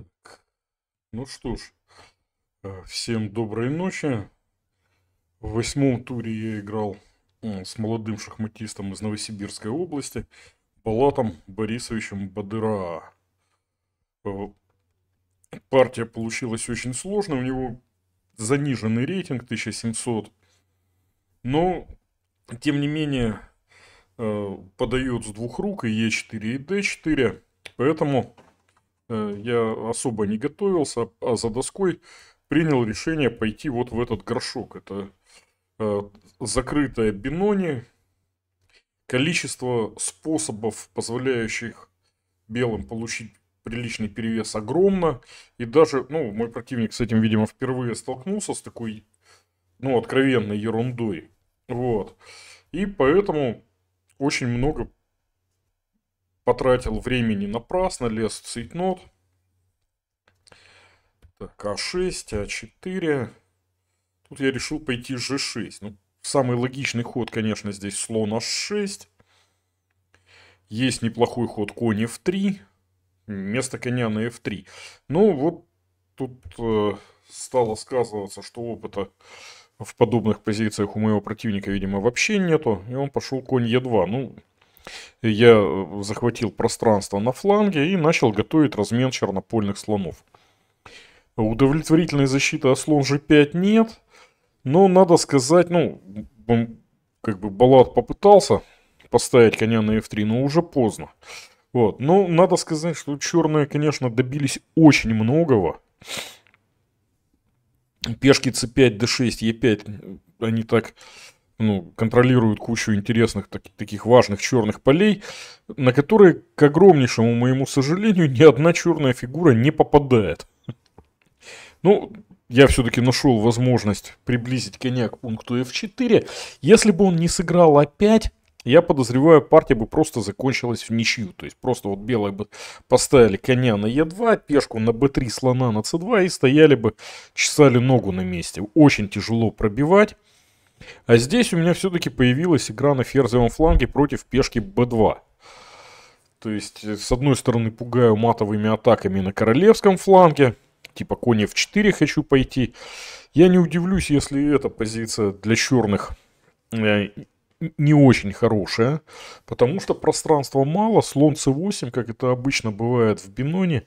Так. Ну что ж, э, всем доброй ночи. В восьмом туре я играл с молодым шахматистом из Новосибирской области, Палатом Борисовичем Бадыра. Э, партия получилась очень сложной, у него заниженный рейтинг 1700, но, тем не менее, э, подает с двух рук и Е4 и Д4, поэтому Э, я особо не готовился, а за доской принял решение пойти вот в этот горшок. Это э, закрытая бинони, количество способов, позволяющих белым получить приличный перевес огромно. И даже, ну, мой противник с этим, видимо, впервые столкнулся с такой, ну, откровенной ерундой. Вот. И поэтому очень много потратил времени напрасно, лез в цейтнот. Так, А6, А4. Тут я решил пойти G6. Ну, самый логичный ход, конечно, здесь слон H6. А Есть неплохой ход конь F3. место коня на F3. Ну, вот тут э, стало сказываться, что опыта в подобных позициях у моего противника, видимо, вообще нету. И он пошел конь Е2. Ну, я э, захватил пространство на фланге и начал готовить размен чернопольных слонов. Удовлетворительной защиты ослон слон G5 нет, но надо сказать, ну, как бы Балат попытался поставить коня на F3, но уже поздно. Вот. Но надо сказать, что черные, конечно, добились очень многого. Пешки c5, d6, e5, они так ну, контролируют кучу интересных так, таких важных черных полей, на которые, к огромнейшему моему сожалению, ни одна черная фигура не попадает. Ну, я все-таки нашел возможность приблизить коня к пункту F4. Если бы он не сыграл опять, я подозреваю, партия бы просто закончилась в ничью. То есть просто вот белые бы поставили коня на e 2 пешку на b 3 слона на c 2 и стояли бы, чесали ногу на месте. Очень тяжело пробивать. А здесь у меня все-таки появилась игра на ферзевом фланге против пешки b2. То есть, э, с одной стороны, пугаю матовыми атаками на королевском фланге, типа конь f4 хочу пойти. Я не удивлюсь, если эта позиция для черных э, не очень хорошая, потому что пространства мало, слон c8, как это обычно бывает в биноне,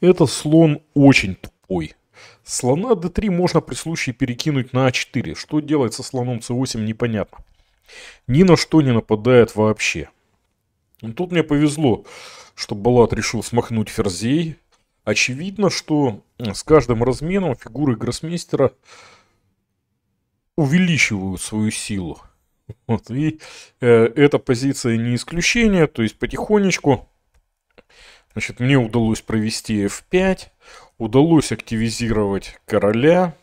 это слон очень тупой. Слона d3 можно при случае перекинуть на a4. Что делать со слоном c8, непонятно. Ни на что не нападает вообще. Но тут мне повезло, что Балат решил смахнуть ферзей. Очевидно, что с каждым разменом фигуры гроссмейстера увеличивают свою силу. Вот, и э, эта позиция не исключение, то есть потихонечку Значит, мне удалось провести f5, удалось активизировать короля.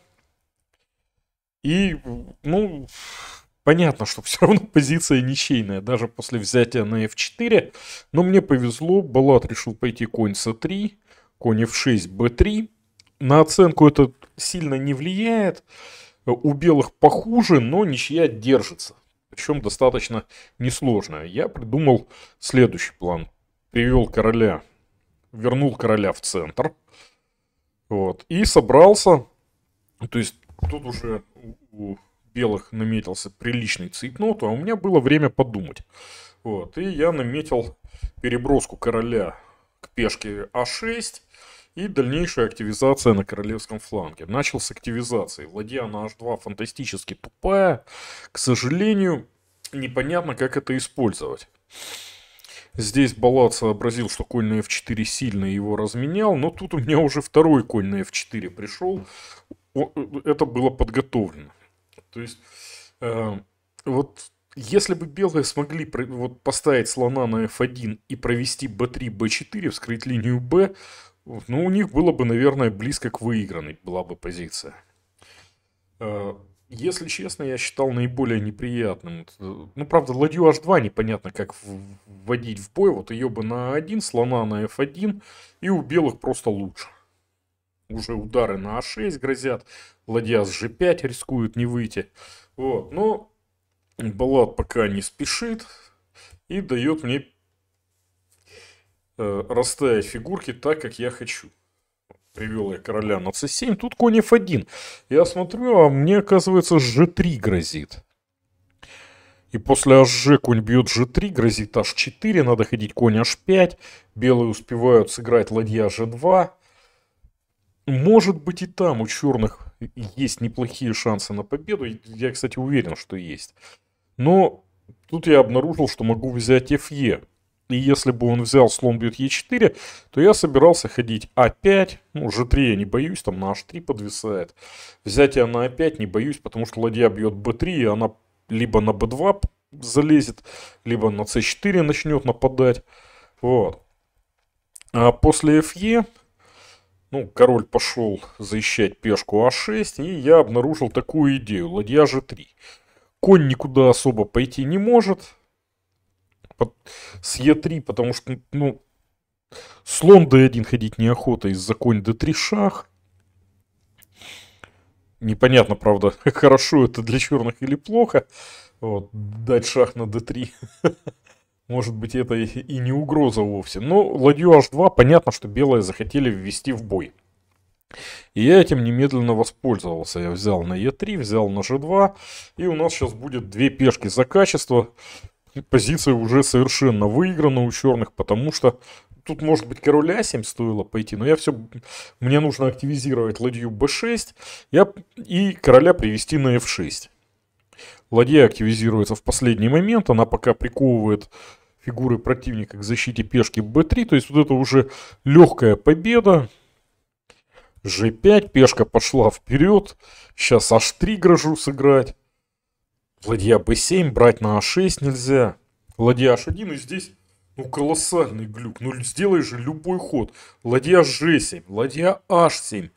И, ну, понятно, что все равно позиция ничейная, даже после взятия на f4. Но мне повезло, Балат решил пойти конь c3, конь f6, b3. На оценку это сильно не влияет. У белых похуже, но ничья держится. Причем достаточно несложная. Я придумал следующий план. Привел короля вернул короля в центр. Вот. И собрался, то есть тут уже у белых наметился приличный цейтнот, а у меня было время подумать. Вот. И я наметил переброску короля к пешке А6 и дальнейшая активизация на королевском фланге. Начал с активизации. Ладья на H2 фантастически тупая. К сожалению, непонятно, как это использовать. Здесь Балат сообразил, что конь на f4 сильно его разменял, но тут у меня уже второй конь на f4 пришел. Это было подготовлено. То есть, э, вот если бы белые смогли вот, поставить слона на f1 и провести b3, b4, вскрыть линию b, ну, у них было бы, наверное, близко к выигранной была бы позиция. Э, если честно, я считал наиболее неприятным. Э, ну, правда, ладью H2 непонятно, как вводить в бой. Вот ее бы на один слона на F1, и у белых просто лучше. Уже удары на А6 грозят, ладья с G5 рискует не выйти. Вот, но Балат пока не спешит и дает мне э, расставить фигурки так, как я хочу. Привел я короля на c7, тут конь f1. Я смотрю, а мне, оказывается, g3 грозит. И после hg конь бьет g3, грозит h4, надо ходить конь h5. Белые успевают сыграть ладья g2. Может быть и там у черных есть неплохие шансы на победу. Я, кстати, уверен, что есть. Но тут я обнаружил, что могу взять fe. И если бы он взял слон бьет Е4, то я собирался ходить А5, ну, G3 я не боюсь, там на H3 подвисает. Взятие на А5 не боюсь, потому что ладья бьет Б3, и она либо на Б2 залезет, либо на С4 начнет нападать. Вот. А после ФЕ, ну, король пошел защищать пешку А6, и я обнаружил такую идею. Ладья G3. Конь никуда особо пойти не может, с Е3, потому что, ну, слон D1 ходить неохота из-за конь D3 шах. Непонятно, правда, хорошо это для черных или плохо. Вот, дать шах на D3. Может быть, это и не угроза вовсе. Но ладью H2, понятно, что белые захотели ввести в бой. И я этим немедленно воспользовался. Я взял на Е3, взял на G2. И у нас сейчас будет две пешки за качество позиция уже совершенно выиграна у черных, потому что тут, может быть, король А7 стоило пойти, но я все... Мне нужно активизировать ладью b6 я, и короля привести на f6. Ладья активизируется в последний момент, она пока приковывает фигуры противника к защите пешки b3, то есть вот это уже легкая победа. g5, пешка пошла вперед, сейчас h3 грожу сыграть. Ладья b7 брать на a6 а нельзя. Ладья h1 и здесь ну колоссальный глюк. Ну сделай же любой ход. Ладья g7, ладья h7.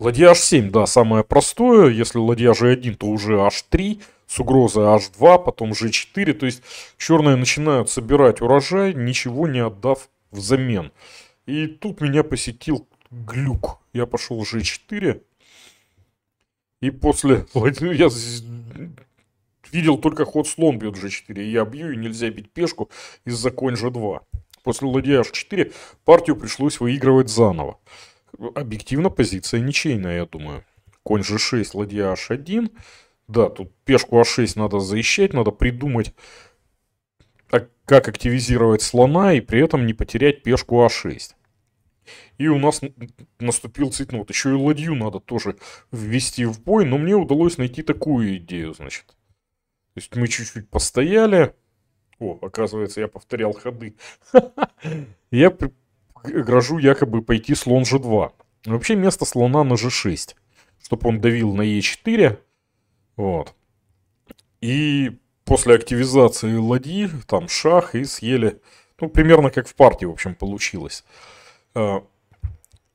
Ладья h7, да, самое простое. Если ладья g1, то уже h3 с угрозой h2, потом g4. То есть черные начинают собирать урожай, ничего не отдав взамен. И тут меня посетил глюк. Я пошел g4. И после... Ну, я видел только ход слон бьет g4. Я бью, и нельзя бить пешку из-за конь g2. После ладья h4 партию пришлось выигрывать заново. Объективно позиция ничейная, я думаю. Конь g6, ладья h1. Да, тут пешку а6 надо защищать, надо придумать, а как активизировать слона и при этом не потерять пешку а6. И у нас наступил цвет, еще и ладью надо тоже ввести в бой, но мне удалось найти такую идею, значит. То есть мы чуть-чуть постояли. О, оказывается, я повторял ходы. Я грожу якобы пойти слон g2. Вообще место слона на g6, чтобы он давил на e4. Вот. И после активизации ладьи, там шах и съели. Ну, примерно как в партии, в общем, получилось. А,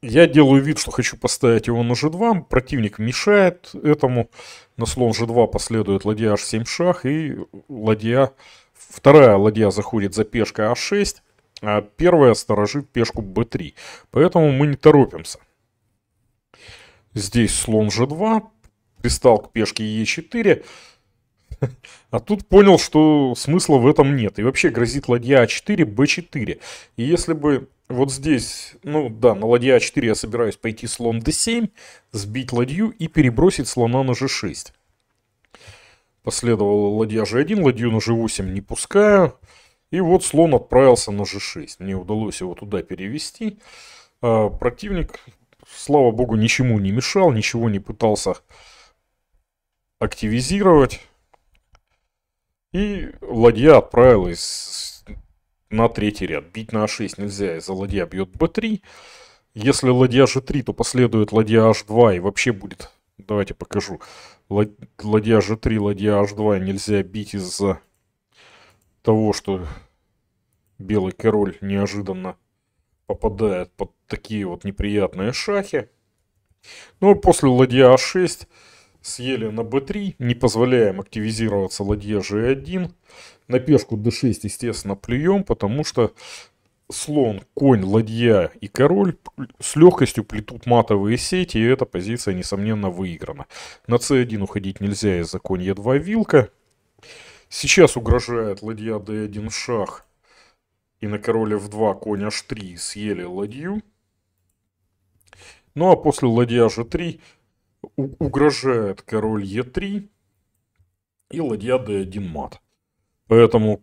я делаю вид, что хочу поставить его на g2, противник мешает этому, на слон g2 последует ладья h7 шах, и ладья, вторая ладья заходит за пешкой а 6 а первая сторожит пешку b3. Поэтому мы не торопимся. Здесь слон g2, пристал к пешке e4, а тут понял, что смысла в этом нет. И вообще грозит ладья а4, b4. И если бы вот здесь, ну да, на ладья А4 я собираюсь пойти слон d7, сбить ладью и перебросить слона на g6. Последовало ладья g1, ладью на g8 не пускаю. И вот слон отправился на g6. Мне удалось его туда перевести. А противник, слава богу, ничему не мешал, ничего не пытался активизировать. И ладья отправилась на третий ряд. Бить на А6 нельзя, из-за ладья бьет Б3. Если ладья ж 3 то последует ладья H2 и вообще будет... Давайте покажу. Ладья ж 3 ладья H2 нельзя бить из-за того, что белый король неожиданно попадает под такие вот неприятные шахи. Ну, а после ладья А6 съели на б 3 не позволяем активизироваться ладья g1. На пешку d6, естественно, плюем, потому что слон, конь, ладья и король с легкостью плетут матовые сети, и эта позиция, несомненно, выиграна. На c1 уходить нельзя из-за конь e2 вилка. Сейчас угрожает ладья d1 шах, и на короле f2 конь h3 съели ладью. Ну а после ладья g3 угрожает король e3 и ладья d1 мат. Поэтому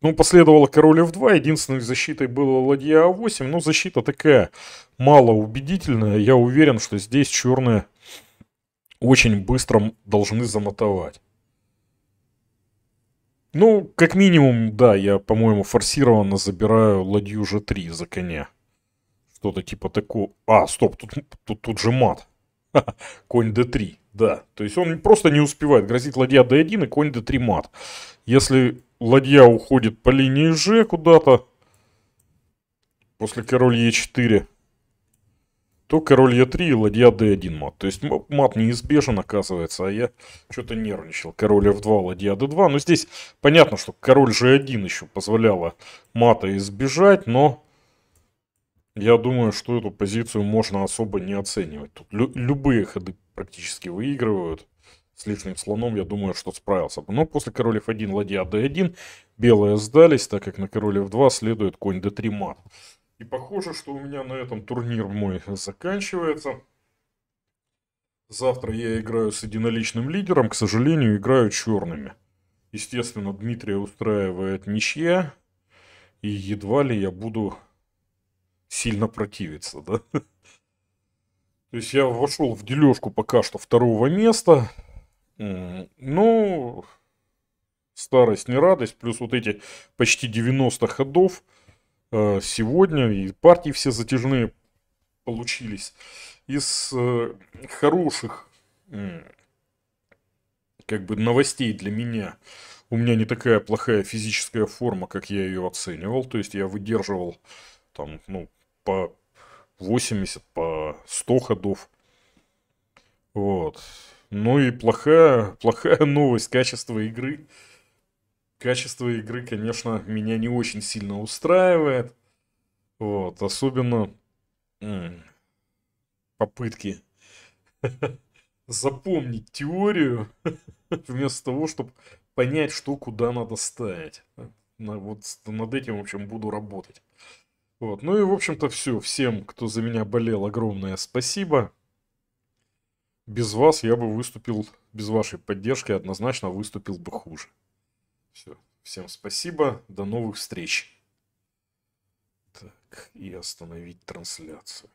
ну, последовало король f2, единственной защитой была ладья a8, но защита такая малоубедительная. Я уверен, что здесь черные очень быстро должны замотовать. Ну, как минимум, да, я, по-моему, форсированно забираю ладью g3 за коня. Что-то типа такого... А, стоп, тут, тут, тут же мат. Конь d3. Да, то есть он просто не успевает. Грозит ладья d1 и конь d3 мат. Если ладья уходит по линии g куда-то, после король e4, то король e3 и ладья d1 мат. То есть мат неизбежен, оказывается, а я что-то нервничал. Король f2, ладья d2. Но ну, здесь понятно, что король g1 еще позволяло мата избежать, но я думаю, что эту позицию можно особо не оценивать. Тут лю любые ходы практически выигрывают. С лишним слоном, я думаю, что справился. Но после король f1, ладья d1, белые сдались, так как на король f2 следует конь d3 мат. И похоже, что у меня на этом турнир мой заканчивается. Завтра я играю с единоличным лидером, к сожалению, играю черными. Естественно, Дмитрия устраивает ничья, и едва ли я буду сильно противиться, да? То есть я вошел в дележку пока что второго места. Ну, старость не радость. Плюс вот эти почти 90 ходов э, сегодня. И партии все затяжные получились. Из э, хороших как бы новостей для меня. У меня не такая плохая физическая форма, как я ее оценивал. То есть я выдерживал там, ну, по 80, по было 100 ходов. Вот. Ну и плохая, плохая новость, качество игры. Качество игры, конечно, меня не очень сильно устраивает. Вот, особенно попытки запомнить теорию, вместо того, чтобы понять, что куда надо ставить. Вот над этим, в общем, буду работать. Вот. Ну и, в общем-то, все. Всем, кто за меня болел, огромное спасибо. Без вас я бы выступил, без вашей поддержки однозначно выступил бы хуже. Все. Всем спасибо. До новых встреч. Так, и остановить трансляцию.